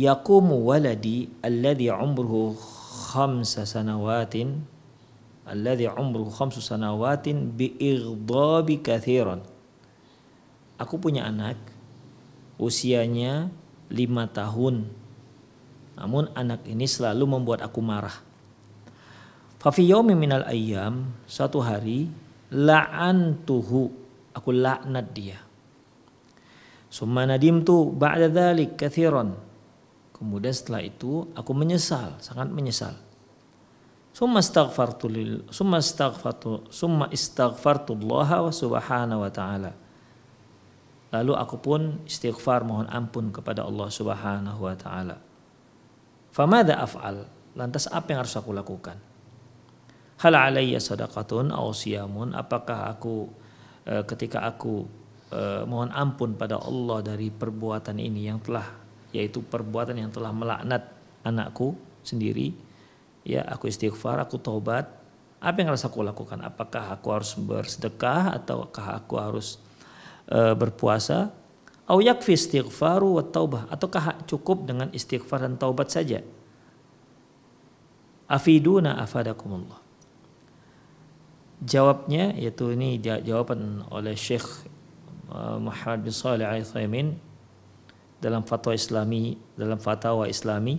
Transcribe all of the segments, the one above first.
yakumu waladi alladhi umruhu khamsa sanawatin alladhi umruhu khamsa sanawatin bi kathiran aku punya anak usianya lima tahun namun anak ini selalu membuat aku marah Fafi yaumi minal ayyam satu hari la'antuhu aku laknat dia. Summa nadimtu ba'da dhalik kathiran Kemudian setelah itu aku menyesal, sangat menyesal. Summa astaghfartu lil summa astaghfartu summa istaghfartu Allah wa subhanahu wa ta'ala. Lalu aku pun istighfar mohon ampun kepada Allah Subhanahu wa taala. Famada af'al? Lantas apa yang harus aku lakukan? Hal alaiya sadaqatun aw siyamun? Apakah aku eh, ketika aku eh, mohon ampun pada Allah dari perbuatan ini yang telah yaitu perbuatan yang telah melaknat anakku sendiri ya aku istighfar aku taubat apa yang harus aku lakukan apakah aku harus bersedekah ataukah aku harus e, berpuasa au yakfi istighfaru wa taubah ataukah cukup dengan istighfar dan taubat saja afiduna afadakumullah jawabnya yaitu ini jawaban oleh Syekh eh, Muhammad bin Shalih Al-Utsaimin dalam fatwa Islami dalam fatwa Islami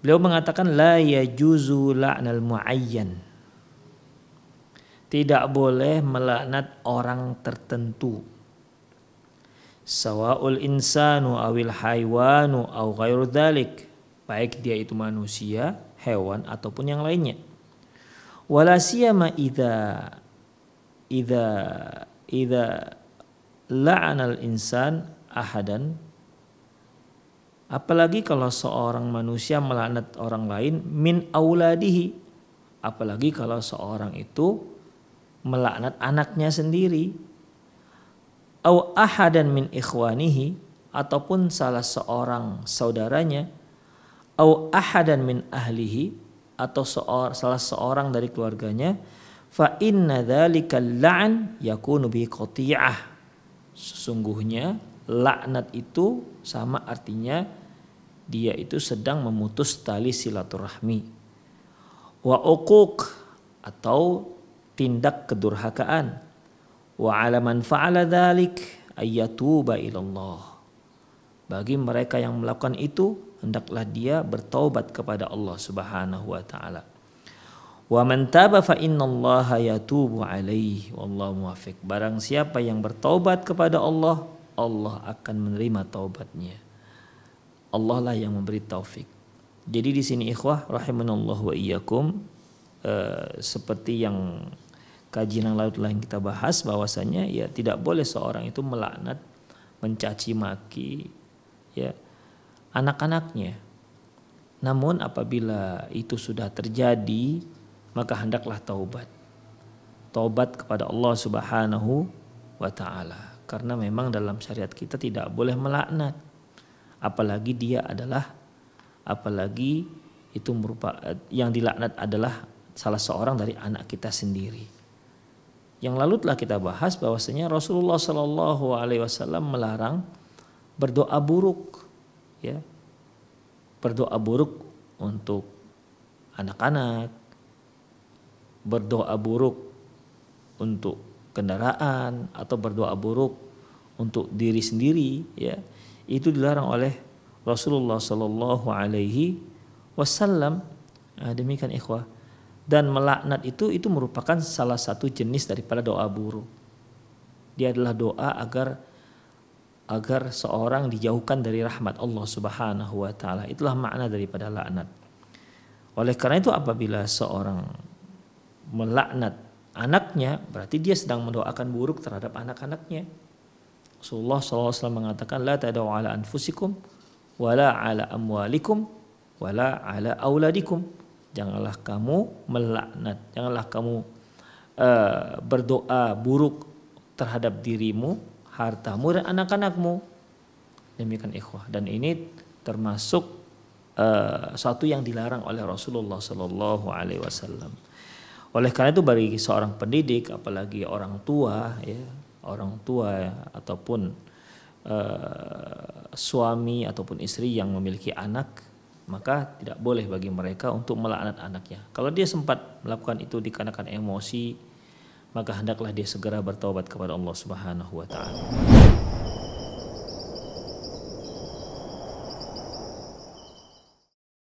beliau mengatakan la yajuzu la'nal muayyan tidak boleh melaknat orang tertentu sawaul insanu awil haywanu aw ghairu dzalik baik dia itu manusia hewan ataupun yang lainnya wala siyama idza idza idza la'anal insan ahadan apalagi kalau seorang manusia melaknat orang lain min auladihi apalagi kalau seorang itu melaknat anaknya sendiri au ahadan min ikhwanihi ataupun salah seorang saudaranya au ahadan min ahlihi atau seor, salah seorang dari keluarganya fa inna dzalikal la'n yakunu bi qati'ah sesungguhnya laknat itu sama artinya dia itu sedang memutus tali silaturahmi. Wa uquq atau tindak kedurhakaan. Wa ala man fa'ala dzalik ayyatuba ilallah. Bagi mereka yang melakukan itu hendaklah dia bertaubat kepada Allah Subhanahu wa taala. Wa man taba fa innallaha yatubu alaihi wallahu muwaffiq. Barang siapa yang bertaubat kepada Allah, Allah akan menerima taubatnya. Allah lah yang memberi taufik. Jadi di sini ikhwah rahimanallah wa iyyakum eh, seperti yang kajian yang lalu telah kita bahas bahwasanya ya tidak boleh seorang itu melaknat, mencaci maki ya anak-anaknya. Namun apabila itu sudah terjadi maka hendaklah taubat. Taubat kepada Allah Subhanahu wa taala karena memang dalam syariat kita tidak boleh melaknat apalagi dia adalah apalagi itu merupakan yang dilaknat adalah salah seorang dari anak kita sendiri yang lalu telah kita bahas bahwasanya Rasulullah Shallallahu Alaihi Wasallam melarang berdoa buruk ya berdoa buruk untuk anak-anak berdoa buruk untuk kendaraan atau berdoa buruk untuk diri sendiri ya itu dilarang oleh Rasulullah Shallallahu Alaihi Wasallam nah, demikian ikhwah dan melaknat itu itu merupakan salah satu jenis daripada doa buruk dia adalah doa agar agar seorang dijauhkan dari rahmat Allah Subhanahu wa taala itulah makna daripada laknat oleh karena itu apabila seorang melaknat anaknya, berarti dia sedang mendoakan buruk terhadap anak-anaknya. Rasulullah SAW mengatakan, La tadau ala anfusikum, wala ala amwalikum, wala ala auladikum. Janganlah kamu melaknat, janganlah kamu uh, berdoa buruk terhadap dirimu, hartamu, dan anak-anakmu. Demikian ikhwah. Dan ini termasuk uh, satu yang dilarang oleh Rasulullah Sallallahu Alaihi Wasallam. Oleh karena itu bagi seorang pendidik, apalagi orang tua, ya, orang tua ya, ataupun uh, suami ataupun istri yang memiliki anak, maka tidak boleh bagi mereka untuk melaknat anaknya. Kalau dia sempat melakukan itu dikarenakan emosi, maka hendaklah dia segera bertobat kepada Allah Subhanahu wa taala.